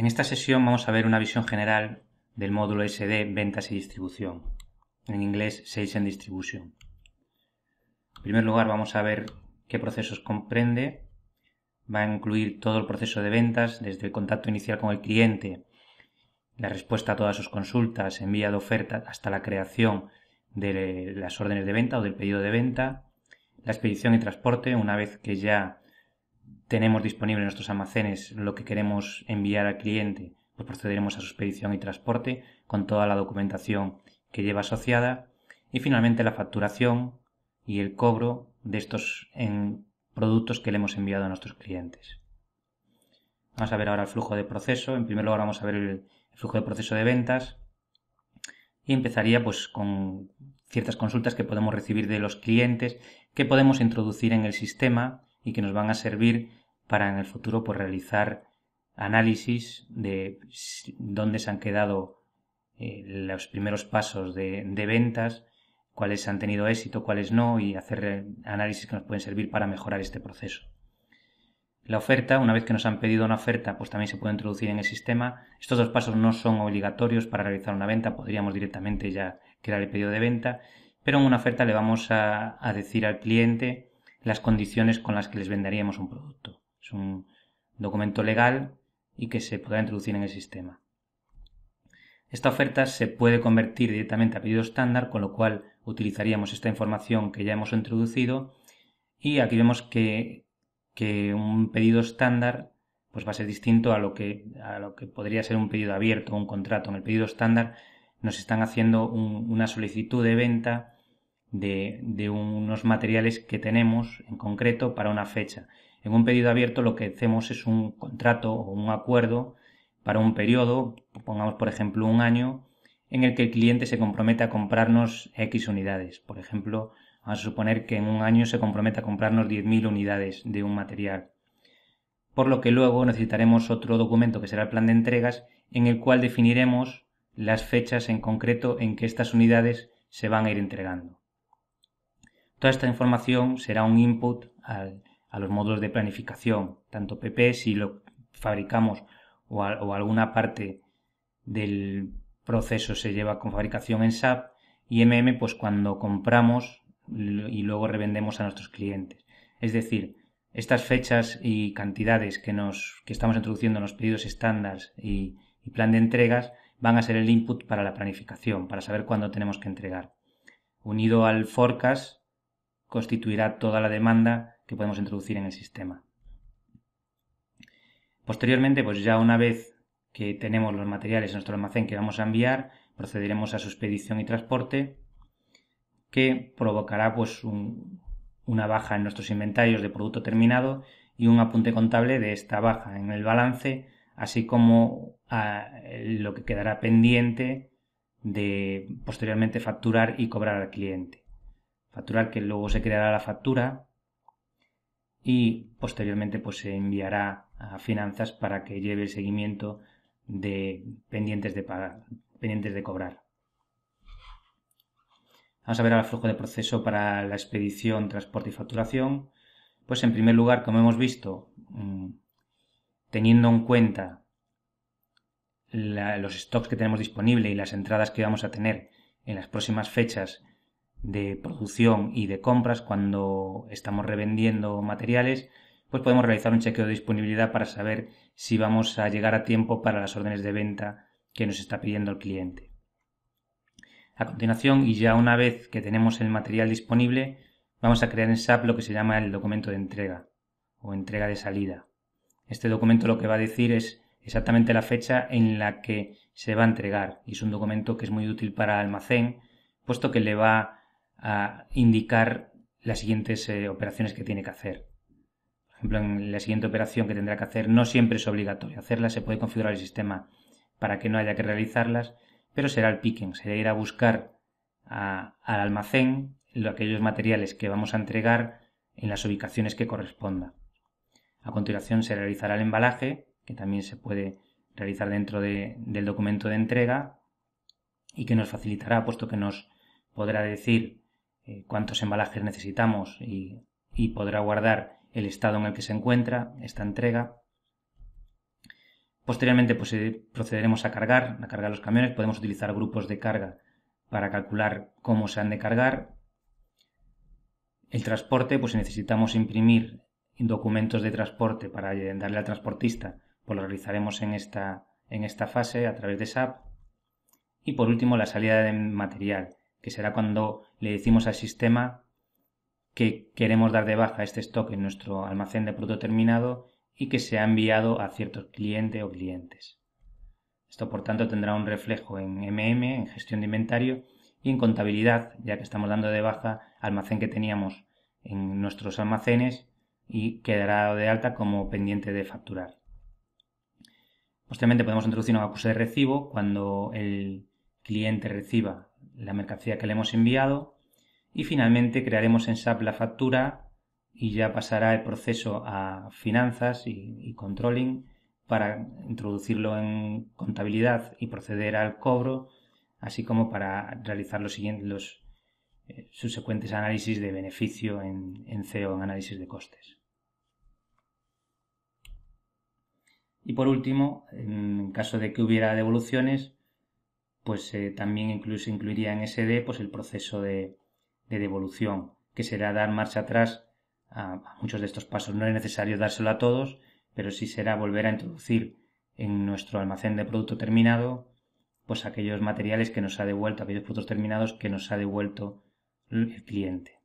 En esta sesión vamos a ver una visión general del módulo SD Ventas y Distribución, en inglés Sales and Distribution. En primer lugar vamos a ver qué procesos comprende. Va a incluir todo el proceso de ventas, desde el contacto inicial con el cliente, la respuesta a todas sus consultas, envía de oferta hasta la creación de las órdenes de venta o del pedido de venta, la expedición y transporte, una vez que ya tenemos disponible en nuestros almacenes lo que queremos enviar al cliente, pues procederemos a su expedición y transporte con toda la documentación que lleva asociada y finalmente la facturación y el cobro de estos productos que le hemos enviado a nuestros clientes. Vamos a ver ahora el flujo de proceso. En primer lugar vamos a ver el flujo de proceso de ventas y empezaría pues con ciertas consultas que podemos recibir de los clientes que podemos introducir en el sistema y que nos van a servir para en el futuro pues, realizar análisis de dónde se han quedado eh, los primeros pasos de, ventas, cuáles han tenido éxito, cuáles no, y hacer eh, análisis que nos pueden servir para mejorar este proceso. La oferta, una vez que nos han pedido una oferta, pues también se puede introducir en el sistema. Estos dos pasos no son obligatorios para realizar una venta, podríamos directamente ya crear el pedido de venta, pero en una oferta le vamos a, a decir al cliente las condiciones con las que les venderíamos un producto. Es un documento legal y que se pueda introducir en el sistema. Esta oferta se puede convertir directamente a pedido estándar, con lo cual utilizaríamos esta información que ya hemos introducido. Y aquí vemos que, que un pedido estándar pues va a ser distinto a lo, que, a lo que podría ser un pedido abierto o un contrato. En el pedido estándar nos están haciendo una solicitud de venta de unos materiales que tenemos en concreto para una fecha. En un pedido abierto lo que hacemos es un contrato o un acuerdo para un periodo, pongamos por ejemplo un año, en el que el cliente se compromete a comprarnos X unidades. Por ejemplo, vamos a suponer que en un año se compromete a comprarnos 10.000 unidades de un material. Por lo que luego necesitaremos otro documento que será el plan de entregas en el cual definiremos las fechas en concreto en que estas unidades se van a ir entregando. Toda esta información será un input al, a los módulos de planificación, tanto PP si lo fabricamos o, alguna parte del proceso se lleva con fabricación en SAP y MM pues cuando compramos y luego revendemos a nuestros clientes. Es decir, estas fechas y cantidades que, nos, que estamos introduciendo en los pedidos estándar y, y plan de entregas van a ser el input para la planificación, para saber cuándo tenemos que entregar. Unido al forecast, constituirá toda la demanda que podemos introducir en el sistema. Posteriormente, pues ya una vez que tenemos los materiales en nuestro almacén que vamos a enviar, procederemos a su expedición y transporte, que provocará pues una baja en nuestros inventarios de producto terminado y un apunte contable de esta baja en el balance, así como a lo que quedará pendiente de posteriormente facturar y cobrar al cliente. Facturar que luego se creará la factura y posteriormente pues, se enviará a finanzas para que lleve el seguimiento de pendientes de pagar, pendientes de cobrar. Vamos a ver ahora el flujo de proceso para la expedición, transporte y facturación. Pues en primer lugar, como hemos visto, mm, teniendo en cuenta los stocks que tenemos disponibles y las entradas que vamos a tener en las próximas fechas de producción y de compras cuando estamos revendiendo materiales, pues podemos realizar un chequeo de disponibilidad para saber si vamos a llegar a tiempo para las órdenes de venta que nos está pidiendo el cliente. A continuación, y ya una vez que tenemos el material disponible, vamos a crear en SAP lo que se llama el documento de entrega o entrega de salida. Este documento lo que va a decir es exactamente la fecha en la que se va a entregar y es un documento que es muy útil para almacén, puesto que le va a indicar las siguientes eh, operaciones que tiene que hacer. Por ejemplo, en la siguiente operación que tendrá que hacer no siempre es obligatorio hacerla, se puede configurar el sistema para que no haya que realizarlas, pero será el picking, será ir a buscar al almacén aquellos materiales que vamos a entregar en las ubicaciones que corresponda. A continuación se realizará el embalaje, que también se puede realizar dentro del documento de entrega y que nos facilitará, puesto que nos podrá decir eh, cuántos embalajes necesitamos y, podrá guardar el estado en el que se encuentra esta entrega. Posteriormente pues, eh, procederemos a cargar, a cargar los camiones. Podemos utilizar grupos de carga para calcular cómo se han de cargar. El transporte, pues necesitamos imprimir documentos de transporte para eh, darle al transportista, pues lo realizaremos en esta fase a través de SAP. Y por último, la salida de material que será cuando le decimos al sistema que queremos dar de baja este stock en nuestro almacén de producto terminado y que se ha enviado a ciertos clientes o clientes. Esto, por tanto, tendrá un reflejo en MM, en gestión de inventario y en contabilidad, ya que estamos dando de baja almacén que teníamos en nuestros almacenes y quedará de alta como pendiente de facturar. Posteriormente podemos introducir un acuse de recibo cuando el cliente reciba la mercancía que le hemos enviado y finalmente crearemos en SAP la factura y ya pasará el proceso a finanzas y, controlling para introducirlo en contabilidad y proceder al cobro, así como para realizar los siguientes, los eh, subsecuentes análisis de beneficio en, en CEO, en análisis de costes. Y por último, en caso de que hubiera devoluciones, pues eh, también incluso incluiría en SD pues el proceso de, devolución, que será dar marcha atrás a, muchos de estos pasos. No es necesario dárselo a todos, pero sí será volver a introducir en nuestro almacén de producto terminado pues aquellos materiales que nos ha devuelto, aquellos productos terminados que nos ha devuelto el cliente.